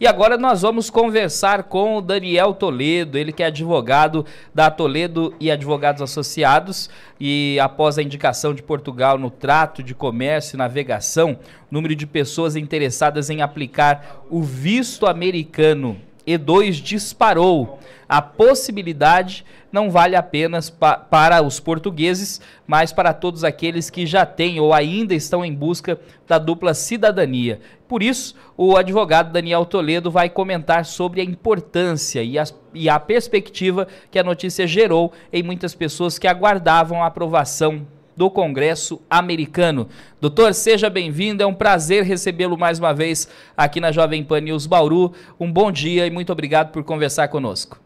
E agora nós vamos conversar com o Daniel Toledo, ele que é advogado da Toledo e Advogados Associados. E após a indicação de Portugal no trato de comércio e navegação, número de pessoas interessadas em aplicar o visto americano e2 disparou. A possibilidade não vale apenas pa para os portugueses, mas para todos aqueles que já têm ou ainda estão em busca da dupla cidadania. Por isso, o advogado Daniel Toledo vai comentar sobre a importância e a, e a perspectiva que a notícia gerou em muitas pessoas que aguardavam a aprovação do Congresso Americano. Doutor, seja bem-vindo, é um prazer recebê-lo mais uma vez aqui na Jovem Pan News Bauru. Um bom dia e muito obrigado por conversar conosco.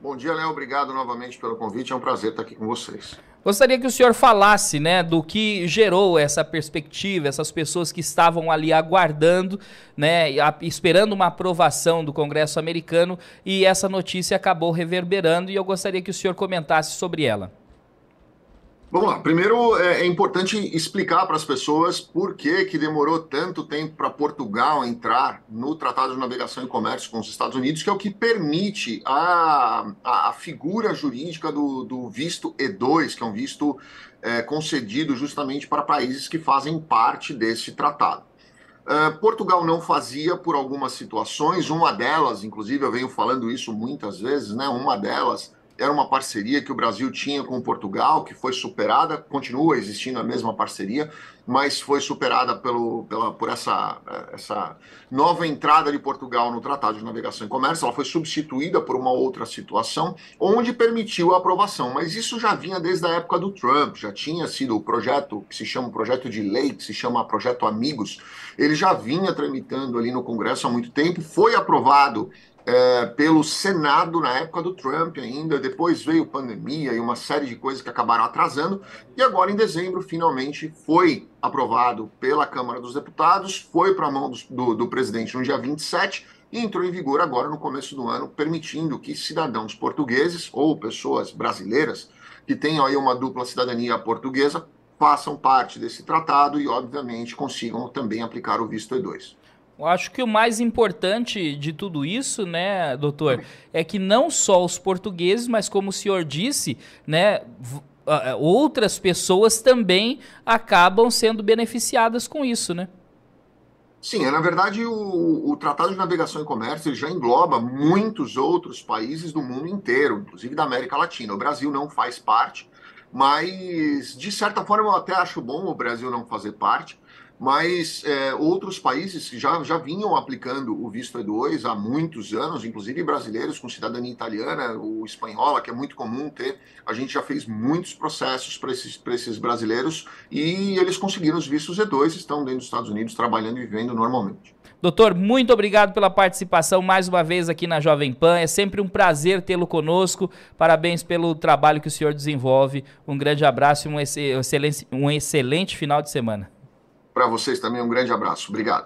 Bom dia, Léo. Obrigado novamente pelo convite. É um prazer estar aqui com vocês. Gostaria que o senhor falasse, né, do que gerou essa perspectiva, essas pessoas que estavam ali aguardando, né, esperando uma aprovação do Congresso americano e essa notícia acabou reverberando e eu gostaria que o senhor comentasse sobre ela. Vamos lá. Primeiro, é, é importante explicar para as pessoas por que, que demorou tanto tempo para Portugal entrar no Tratado de Navegação e Comércio com os Estados Unidos, que é o que permite a, a, a figura jurídica do, do, visto E2, que é um visto é, concedido justamente para países que fazem parte desse tratado. Uh, Portugal não fazia por algumas situações, uma delas, inclusive eu venho falando isso muitas vezes, né? Uma delas era uma parceria que o Brasil tinha com Portugal, que foi superada, continua existindo a mesma parceria, mas foi superada pelo, pela, por essa, essa nova entrada de Portugal no Tratado de Navegação e Comércio. Ela foi substituída por uma outra situação, onde permitiu a aprovação. Mas isso já vinha desde a época do Trump, já tinha sido o projeto que se chama projeto de lei, que se chama projeto Amigos. Ele já vinha tramitando ali no Congresso há muito tempo, foi aprovado é, pelo Senado na época do Trump ainda, depois veio pandemia e uma série de coisas que acabaram atrasando, e agora em dezembro finalmente foi aprovado pela Câmara dos Deputados, foi para a mão do, do, do presidente no dia 27 e entrou em vigor agora no começo do ano, permitindo que cidadãos portugueses ou pessoas brasileiras que tenham aí uma dupla cidadania portuguesa façam parte desse tratado e, obviamente, consigam também aplicar o visto E2. Eu acho que o mais importante de tudo isso, né, doutor, é que não só os portugueses, mas como o senhor disse, né, outras pessoas também acabam sendo beneficiadas com isso, né? Sim, é, na verdade o, o, Tratado de Navegação e Comércio já engloba muitos outros países do mundo inteiro, inclusive da América Latina. O Brasil não faz parte, mas, de certa forma, eu até acho bom o Brasil não fazer parte, mas é, outros países já, já vinham aplicando o visto E2 há muitos anos, inclusive brasileiros com cidadania italiana ou espanhola, que é muito comum ter. A gente já fez muitos processos para esses, esses brasileiros e eles conseguiram os vistos E2, estão dentro dos Estados Unidos trabalhando e vivendo normalmente. Doutor, muito obrigado pela participação mais uma vez aqui na Jovem Pan. É sempre um prazer tê-lo conosco. Parabéns pelo trabalho que o senhor desenvolve. Um grande abraço e um excelente, um excelente final de semana. Para vocês também, um grande abraço. Obrigado.